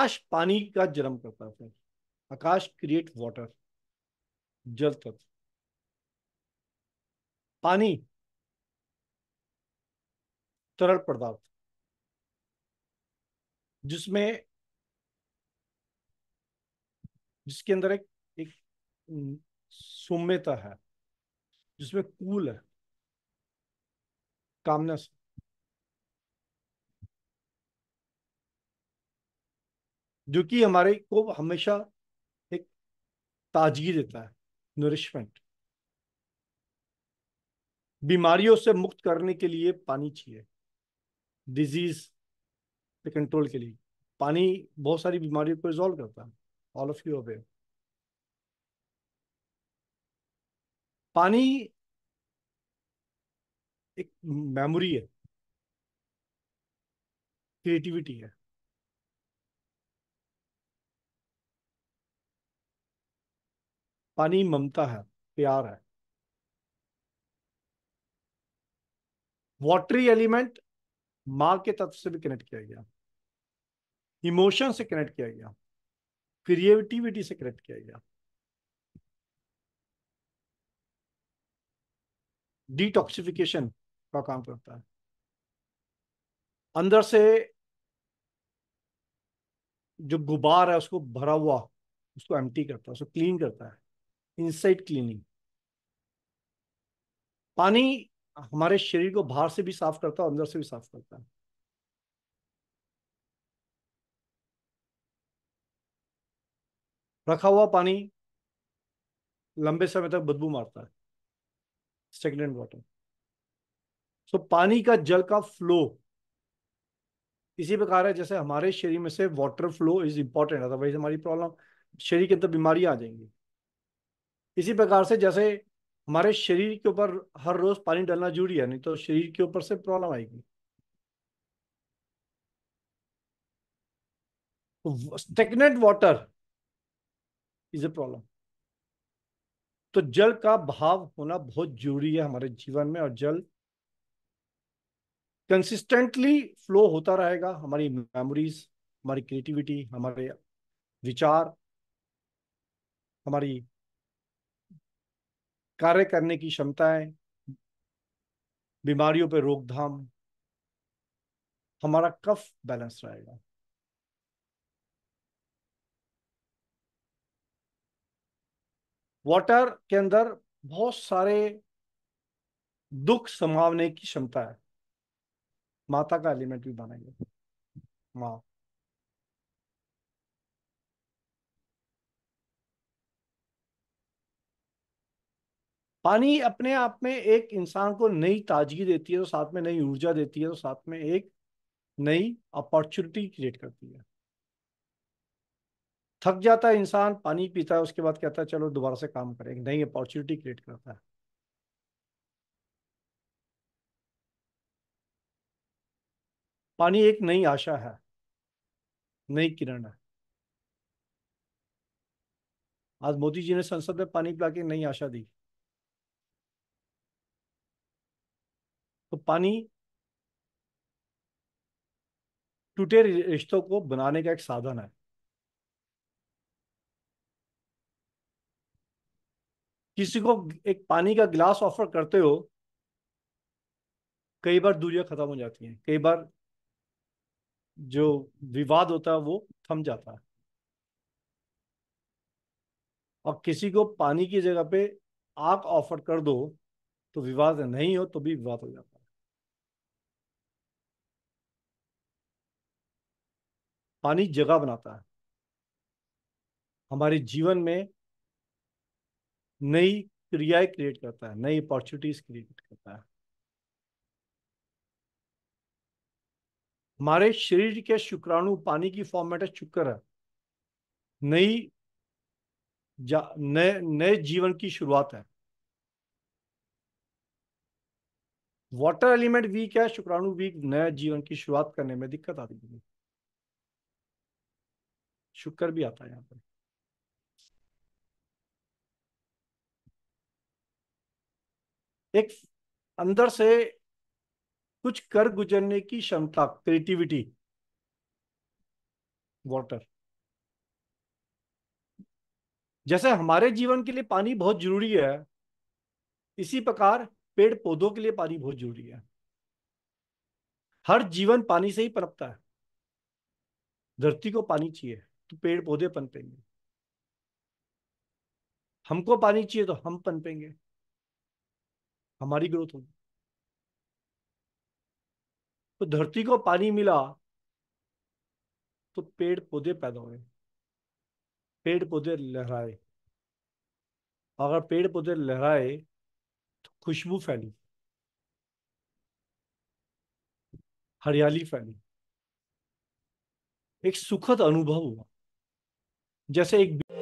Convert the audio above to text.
आकाश पानी का जन्म करता है आकाश क्रिएट वाटर जल तत्व पानी तरल पदार्थ जिसमें जिसके अंदर एक एक सुम्यता है जिसमें कूल है कामनेस जो कि हमारे को हमेशा एक ताजगी देता है नरिशमेंट बीमारियों से मुक्त करने के लिए पानी चाहिए डिजीज पे कंट्रोल के लिए पानी बहुत सारी बीमारियों को रिजॉल्व करता है ऑल ऑफ यू अवेयर पानी एक मेमोरी है क्रिएटिविटी है पानी ममता है प्यार है वॉटरी एलिमेंट माँ के तत्व से भी कनेक्ट किया गया इमोशन से कनेक्ट किया गया क्रिएटिविटी से कनेक्ट किया गया डिटॉक्सिफिकेशन का काम करता है अंदर से जो गुबार है उसको भरा हुआ उसको एम्प्टी करता है उसको क्लीन करता है इनसाइड क्लीनिंग पानी हमारे शरीर को बाहर से भी साफ करता है अंदर से भी साफ करता है रखा हुआ पानी लंबे समय तक बदबू मारता है स्टेगनेंट वाटर सो पानी का जल का फ्लो इसी प्रकार है जैसे हमारे शरीर में से water flow is important otherwise हमारी प्रॉब्लम शरीर के अंदर बीमारियां आ जाएंगी इसी प्रकार से जैसे हमारे शरीर के ऊपर हर रोज पानी डालना जरूरी है नहीं तो शरीर के ऊपर से प्रॉब्लम आएगी stagnant water is a problem तो जल का भाव होना बहुत जरूरी है हमारे जीवन में और जल कंसिस्टेंटली फ्लो होता रहेगा हमारी मेमोरीज हमारी क्रिएटिविटी हमारे विचार हमारी कार्य करने की क्षमताएं बीमारियों पर रोकथाम हमारा कफ बैलेंस रहेगा वाटर के अंदर बहुत सारे दुख संभावने की क्षमता है माता का एलिमेंट भी बनाएंगे माँ पानी अपने आप में एक इंसान को नई ताजगी देती है तो साथ में नई ऊर्जा देती है तो साथ में एक नई अपॉर्चुनिटी क्रिएट करती है थक जाता है इंसान पानी पीता है उसके बाद कहता है चलो दोबारा से काम करें नई अपॉर्चुनिटी क्रिएट करता है पानी एक नई आशा है नई किरण है आज मोदी जी ने संसद में पानी पिला के नई आशा दी तो पानी टूटे रिश्तों को बनाने का एक साधन है किसी को एक पानी का गिलास ऑफर करते हो कई बार दूरियां खत्म हो जाती हैं कई बार जो विवाद होता है वो थम जाता है और किसी को पानी की जगह पे आग ऑफर कर दो तो विवाद नहीं हो तो भी विवाद हो जाता है पानी जगह बनाता है हमारे जीवन में नई क्रियाएं क्रिएट करता है नई अपॉर्चुनिटीज क्रिएट करता है हमारे शरीर के शुक्राणु पानी की फॉर्मेट है शुक्र है नई नए नए जीवन की शुरुआत है वाटर एलिमेंट वीक है शुक्राणु वीक नए जीवन की शुरुआत करने में दिक्कत आती है शुक्र भी आता है यहाँ पर एक अंदर से कुछ कर गुजरने की क्षमता क्रिएटिविटी वाटर जैसे हमारे जीवन के लिए पानी बहुत जरूरी है इसी प्रकार पेड़ पौधों के लिए पानी बहुत जरूरी है हर जीवन पानी से ही पनपता है धरती को पानी चाहिए तो पेड़ पौधे पनपेंगे हमको पानी चाहिए तो हम पनपेंगे हमारी ग्रोथ होगी तो धरती को पानी मिला तो पेड़ पौधे पैदा हुए पेड़ पौधे लहराए अगर पेड़ पौधे लहराए तो खुशबू फैली हरियाली फैली एक सुखद अनुभव हुआ जैसे एक